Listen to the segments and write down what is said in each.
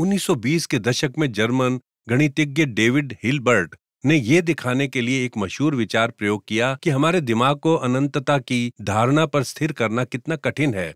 1920 के दशक में जर्मन गणितज्ञ डेविड हिलबर्ट ने ये दिखाने के लिए एक मशहूर विचार प्रयोग किया कि हमारे दिमाग को अनंतता की धारणा पर स्थिर करना कितना कठिन है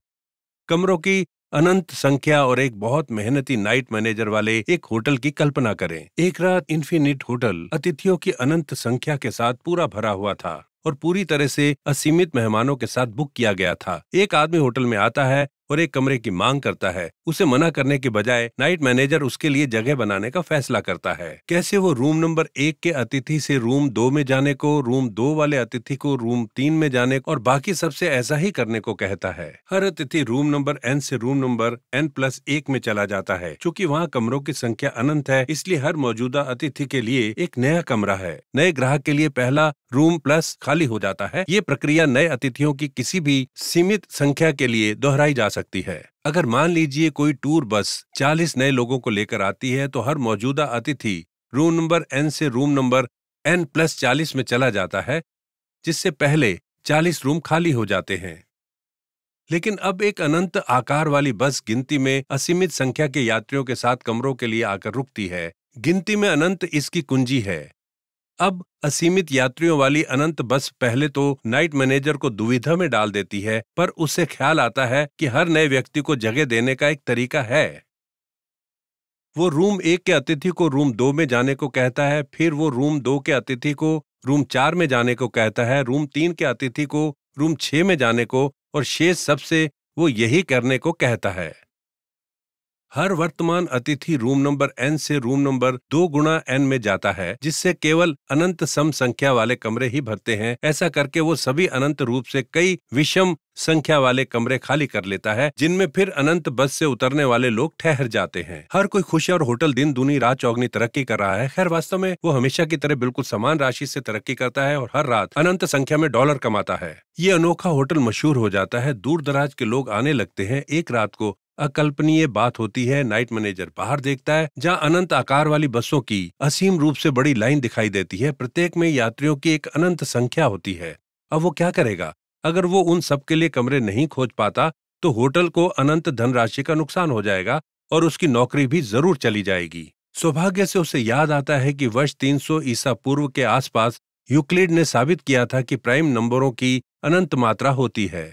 कमरों की अनंत संख्या और एक बहुत मेहनती नाइट मैनेजर वाले एक होटल की कल्पना करें एक रात इन्फिनिट होटल अतिथियों की अनंत संख्या के साथ पूरा भरा हुआ था और पूरी तरह से असीमित मेहमानों के साथ बुक किया गया था एक आदमी होटल में आता है और एक कमरे की मांग करता है उसे मना करने के बजाय नाइट मैनेजर उसके लिए जगह बनाने का फैसला करता है कैसे वो रूम नंबर एक के अतिथि से रूम दो में जाने को रूम दो वाले अतिथि को रूम तीन में जाने और बाकी सबसे ऐसा ही करने को कहता है हर अतिथि रूम नंबर एन से रूम नंबर एन प्लस एक में चला जाता है चूँकी वहाँ कमरों की संख्या अनंत है इसलिए हर मौजूदा अतिथि के लिए एक नया कमरा है नए ग्राहक के लिए पहला रूम प्लस खाली हो जाता है ये प्रक्रिया नए अतिथियों की किसी भी सीमित संख्या के लिए दोहराई जा सकती सकती है अगर मान लीजिए कोई टूर बस 40 नए लोगों को लेकर आती है तो हर मौजूदा अतिथि रूम नंबर एन से रूम नंबर एन प्लस चालीस में चला जाता है जिससे पहले 40 रूम खाली हो जाते हैं लेकिन अब एक अनंत आकार वाली बस गिनती में असीमित संख्या के यात्रियों के साथ कमरों के लिए आकर रुकती है गिनती में अनंत इसकी कुंजी है अब असीमित यात्रियों वाली अनंत बस पहले तो नाइट मैनेजर को दुविधा में डाल देती है पर उससे ख्याल आता है कि हर नए व्यक्ति को जगह देने का एक तरीका है वो रूम एक के अतिथि को रूम दो में जाने को कहता है फिर वो रूम दो के अतिथि को रूम चार में जाने को कहता है रूम तीन के अतिथि को रूम छह में जाने को और शेष सबसे वो यही करने को कहता है हर वर्तमान अतिथि रूम नंबर एन से रूम नंबर दो गुणा एन में जाता है जिससे केवल अनंत सम संख्या वाले कमरे ही भरते हैं ऐसा करके वो सभी अनंत रूप से कई विषम संख्या वाले कमरे खाली कर लेता है जिनमें फिर अनंत बस से उतरने वाले लोग ठहर जाते हैं हर कोई खुश और होटल दिन दूनी रात चौगनी तरक्की कर रहा है खैर वास्तव में वो हमेशा की तरह बिल्कुल समान राशि से तरक्की करता है और हर रात अनंत संख्या में डॉलर कमाता है ये अनोखा होटल मशहूर हो जाता है दूर दराज के लोग आने लगते हैं एक रात को अकल्पनीय बात होती है नाइट मैनेजर बाहर देखता है जहां अनंत आकार वाली बसों की असीम रूप से बड़ी लाइन दिखाई देती है प्रत्येक में यात्रियों की एक अनंत संख्या होती है अब वो क्या करेगा अगर वो उन सबके लिए कमरे नहीं खोज पाता तो होटल को अनंत धनराशि का नुकसान हो जाएगा और उसकी नौकरी भी जरूर चली जाएगी सौभाग्य से उसे याद आता है कि वर्ष 300 ईसा पूर्व के आसपास यूक्लिड ने साबित किया था कि प्राइम नंबरों की अनंत मात्रा होती है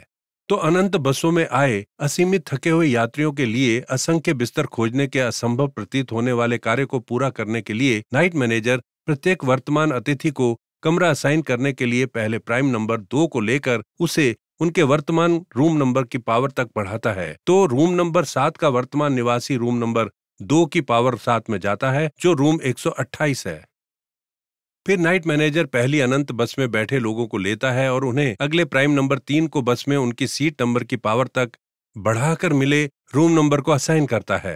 तो अनंत बसों में आए असीमित थके हुए यात्रियों के लिए असंख्य बिस्तर खोजने के असंभव प्रतीत होने वाले कार्य को पूरा करने के लिए नाइट मैनेजर प्रत्येक वर्तमान अतिथि को कमरा असाइन करने के लिए पहले प्राइम नंबर दो को लेकर उसे उनके वर्तमान रूम नंबर की पावर तक बढ़ाता है तो रूम नंबर सात का वर्तमान निवासी रूम नंबर दो की पावर सात में जाता है जो रूम 128 है फिर नाइट मैनेजर पहली अनंत बस में बैठे लोगों को लेता है और उन्हें अगले प्राइम नंबर तीन को बस में उनकी सीट नंबर की पावर तक बढ़ाकर मिले रूम नंबर को असाइन करता है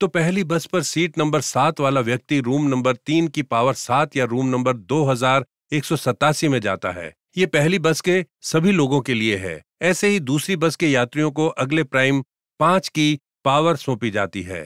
तो पहली बस पर सीट नंबर सात वाला व्यक्ति रूम नंबर तीन की पावर सात या रूम नंबर दो हजार एक सौ सतासी में जाता है ये पहली बस के सभी लोगों के लिए है ऐसे ही दूसरी बस के यात्रियों को अगले प्राइम पांच की पावर सौंपी जाती है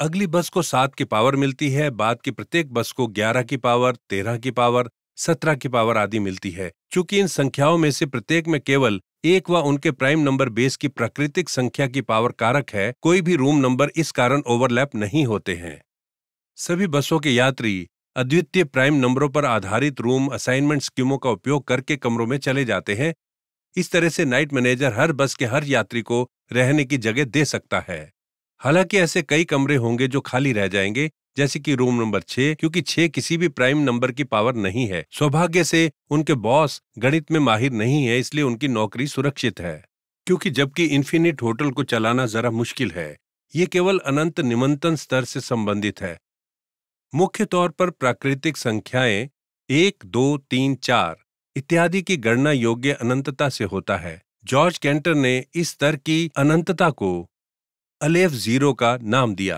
अगली बस को सात की पावर मिलती है बाद की प्रत्येक बस को ग्यारह की पावर तेरह की पावर सत्रह की पावर आदि मिलती है चूंकि इन संख्याओं में से प्रत्येक में केवल एक व उनके प्राइम नंबर बेस की प्राकृतिक संख्या की पावर कारक है कोई भी रूम नंबर इस कारण ओवरलैप नहीं होते हैं सभी बसों के यात्री अद्वितीय प्राइम नंबरों पर आधारित रूम असाइनमेंट स्कीमों का उपयोग करके कमरों में चले जाते हैं इस तरह से नाइट मैनेजर हर बस के हर यात्री को रहने की जगह दे सकता है हालांकि ऐसे कई कमरे होंगे जो खाली रह जाएंगे जैसे कि रूम नंबर छह क्योंकि छह किसी भी प्राइम नंबर की पावर नहीं है सौभाग्य से उनके बॉस गणित में माहिर नहीं है इसलिए उनकी नौकरी सुरक्षित है क्योंकि जबकि इन्फिनिट होटल को चलाना जरा मुश्किल है ये केवल अनंत निमंत्रण स्तर से संबंधित है मुख्य तौर पर प्राकृतिक संख्याएं एक दो तीन चार इत्यादि की गणना योग्य अनंतता से होता है जॉर्ज कैंटर ने इस स्तर की अनंतता को अलेफ जीरो का नाम दिया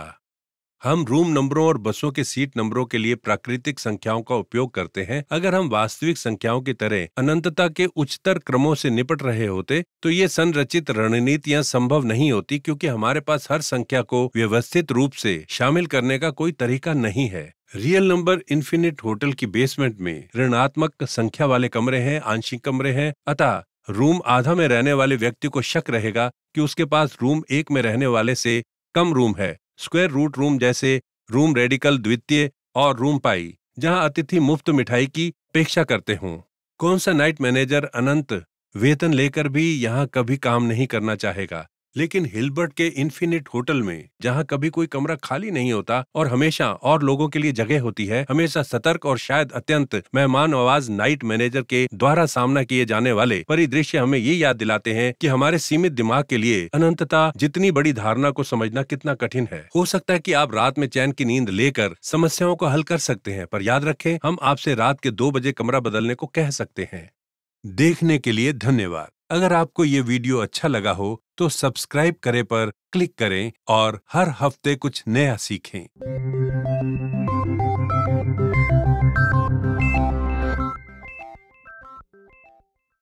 हम रूम नंबरों और बसों के सीट नंबरों के लिए प्राकृतिक संख्याओं का उपयोग करते हैं अगर हम वास्तविक संख्याओं की तरह अनंतता के उच्चतर क्रमों से निपट रहे होते तो ये संरचित रणनीतियां संभव नहीं होती क्योंकि हमारे पास हर संख्या को व्यवस्थित रूप से शामिल करने का कोई तरीका नहीं है रियल नंबर इन्फिनिट होटल की बेसमेंट में ऋणात्मक संख्या वाले कमरे हैं आंशिक कमरे हैं अतः रूम आधा में रहने वाले व्यक्ति को शक रहेगा कि उसके पास रूम एक में रहने वाले से कम रूम है स्क्वेयर रूट रूम जैसे रूम रेडिकल द्वितीय और रूम पाई जहां अतिथि मुफ्त मिठाई की अपेक्षा करते हों कौन सा नाइट मैनेजर अनंत वेतन लेकर भी यहां कभी काम नहीं करना चाहेगा लेकिन हिलबर्ट के इन्फिनिट होटल में जहाँ कभी कोई कमरा खाली नहीं होता और हमेशा और लोगों के लिए जगह होती है हमेशा सतर्क और शायद अत्यंत मेहमान आवाज नाइट मैनेजर के द्वारा सामना किए जाने वाले परिदृश्य हमें ये याद दिलाते हैं कि हमारे सीमित दिमाग के लिए अनंतता जितनी बड़ी धारणा को समझना कितना कठिन है हो सकता है की आप रात में चैन की नींद लेकर समस्याओं को हल कर सकते हैं पर याद रखें हम आपसे रात के दो बजे कमरा बदलने को कह सकते हैं देखने के लिए धन्यवाद अगर आपको ये वीडियो अच्छा लगा हो तो सब्सक्राइब करें पर क्लिक करें और हर हफ्ते कुछ नया सीखें